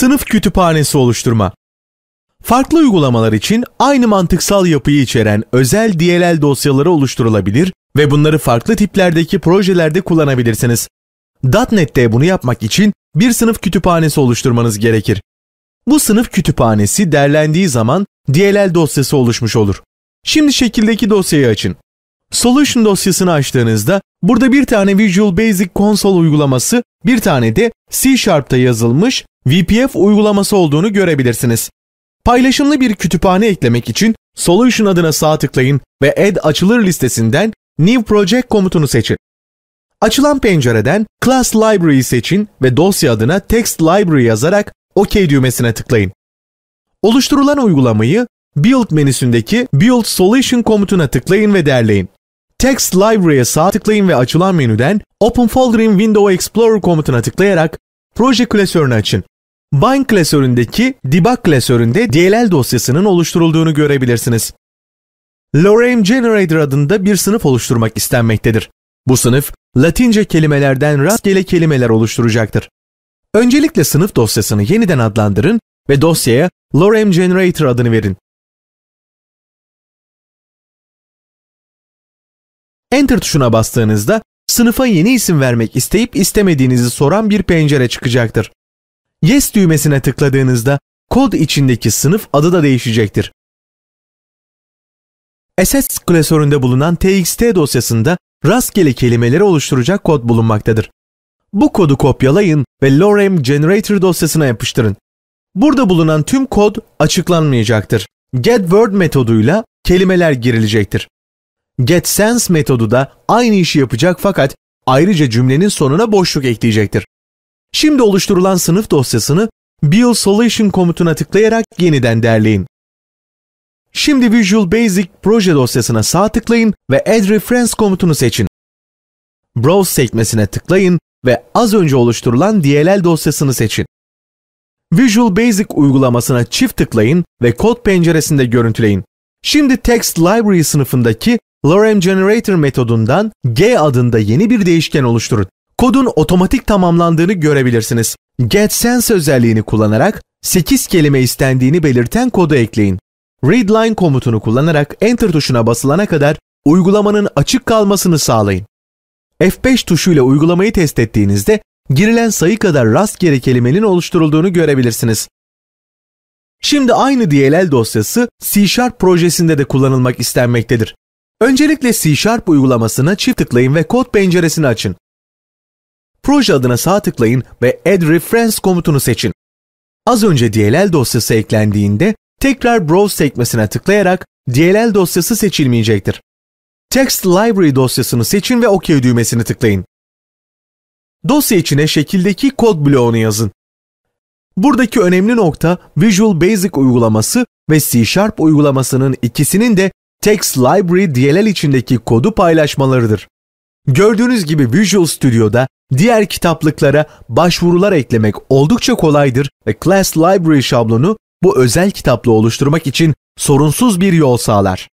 sınıf kütüphanesi oluşturma. Farklı uygulamalar için aynı mantıksal yapıyı içeren özel DLL dosyaları oluşturulabilir ve bunları farklı tiplerdeki projelerde kullanabilirsiniz. .NET'te bunu yapmak için bir sınıf kütüphanesi oluşturmanız gerekir. Bu sınıf kütüphanesi derlendiği zaman DLL dosyası oluşmuş olur. Şimdi şekildeki dosyayı açın. Solution dosyasını açtığınızda burada bir tane Visual Basic Console uygulaması, bir tane de C Sharp'ta yazılmış VPF uygulaması olduğunu görebilirsiniz. Paylaşımlı bir kütüphane eklemek için Solution adına sağ tıklayın ve Add açılır listesinden New Project komutunu seçin. Açılan pencereden Class Library'i seçin ve dosya adına Text Library yazarak OK düğmesine tıklayın. Oluşturulan uygulamayı Build menüsündeki Build Solution komutuna tıklayın ve derleyin. Text Library'e sağ tıklayın ve açılan menüden Open Folder in Window Explorer komutuna tıklayarak proje klasörünü açın bind klasöründeki debug klasöründe DLL dosyasının oluşturulduğunu görebilirsiniz. Lorem Generator adında bir sınıf oluşturmak istenmektedir. Bu sınıf, Latince kelimelerden rastgele kelimeler oluşturacaktır. Öncelikle sınıf dosyasını yeniden adlandırın ve dosyaya Lorem Generator adını verin. Enter tuşuna bastığınızda sınıfa yeni isim vermek isteyip istemediğinizi soran bir pencere çıkacaktır. Yes düğmesine tıkladığınızda kod içindeki sınıf adı da değişecektir. SS klasöründe bulunan txt dosyasında rastgele kelimeleri oluşturacak kod bulunmaktadır. Bu kodu kopyalayın ve lorem generator dosyasına yapıştırın. Burada bulunan tüm kod açıklanmayacaktır. getWord metoduyla kelimeler girilecektir. getSense metodu da aynı işi yapacak fakat ayrıca cümlenin sonuna boşluk ekleyecektir. Şimdi oluşturulan sınıf dosyasını BioSolution komutuna tıklayarak yeniden derleyin. Şimdi Visual Basic proje dosyasına sağ tıklayın ve Add Reference komutunu seçin. Browse sekmesine tıklayın ve az önce oluşturulan DLL dosyasını seçin. Visual Basic uygulamasına çift tıklayın ve kod penceresinde görüntüleyin. Şimdi Text Library sınıfındaki Lorem Generator metodundan G adında yeni bir değişken oluşturun kodun otomatik tamamlandığını görebilirsiniz. GetSense özelliğini kullanarak 8 kelime istendiğini belirten kodu ekleyin. Readline komutunu kullanarak Enter tuşuna basılana kadar uygulamanın açık kalmasını sağlayın. F5 tuşuyla uygulamayı test ettiğinizde girilen sayı kadar rastgele kelimenin oluşturulduğunu görebilirsiniz. Şimdi aynı DLL dosyası C Sharp projesinde de kullanılmak istenmektedir. Öncelikle C Sharp uygulamasına çift tıklayın ve kod penceresini açın. Proje adına sağ tıklayın ve Add Reference komutunu seçin. Az önce DLL dosyası eklendiğinde tekrar Browse sekmesine tıklayarak DLL dosyası seçilmeyecektir. Text Library dosyasını seçin ve OK düğmesini tıklayın. Dosya içine şekildeki kod bloğunu yazın. Buradaki önemli nokta Visual Basic uygulaması ve C Sharp uygulamasının ikisinin de Text Library DLL içindeki kodu paylaşmalarıdır. Gördüğünüz gibi Visual Studio'da diğer kitaplıklara başvurular eklemek oldukça kolaydır ve Class Library şablonu bu özel kitaplığı oluşturmak için sorunsuz bir yol sağlar.